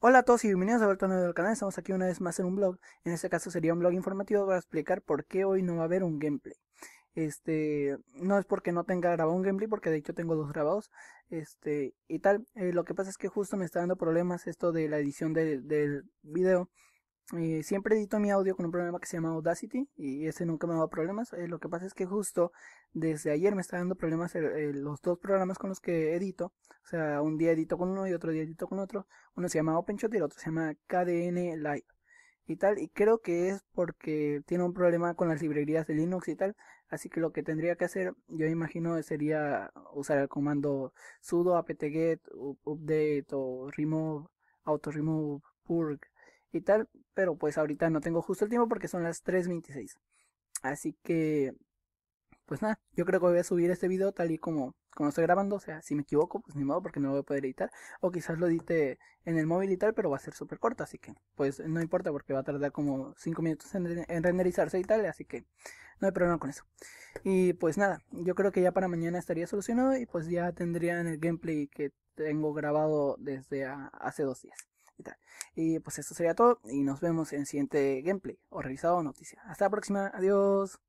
Hola a todos y bienvenidos a el nuevo del canal, estamos aquí una vez más en un blog, en este caso sería un blog informativo para explicar por qué hoy no va a haber un gameplay. Este, no es porque no tenga grabado un gameplay, porque de hecho tengo dos grabados, este, y tal, eh, lo que pasa es que justo me está dando problemas esto de la edición del video, eh, siempre edito mi audio con un programa que se llama Audacity y ese nunca me dado problemas. Eh, lo que pasa es que justo desde ayer me está dando problemas los dos programas con los que edito. O sea, un día edito con uno y otro día edito con otro. Uno se llama OpenShot y el otro se llama KDN Live y tal. Y creo que es porque tiene un problema con las librerías de Linux y tal. Así que lo que tendría que hacer, yo imagino, sería usar el comando sudo apt-get update o remove auto remove Purge y tal, pero pues ahorita no tengo justo el tiempo porque son las 3.26. Así que, pues nada, yo creo que voy a subir este video tal y como, como estoy grabando, o sea, si me equivoco, pues ni modo porque no lo voy a poder editar, o quizás lo edite en el móvil y tal, pero va a ser súper corto, así que, pues no importa porque va a tardar como 5 minutos en, en renderizarse y tal, así que no hay problema con eso. Y pues nada, yo creo que ya para mañana estaría solucionado y pues ya tendrían el gameplay que tengo grabado desde hace dos días y pues eso sería todo y nos vemos en el siguiente gameplay o revisado noticia. Hasta la próxima, adiós.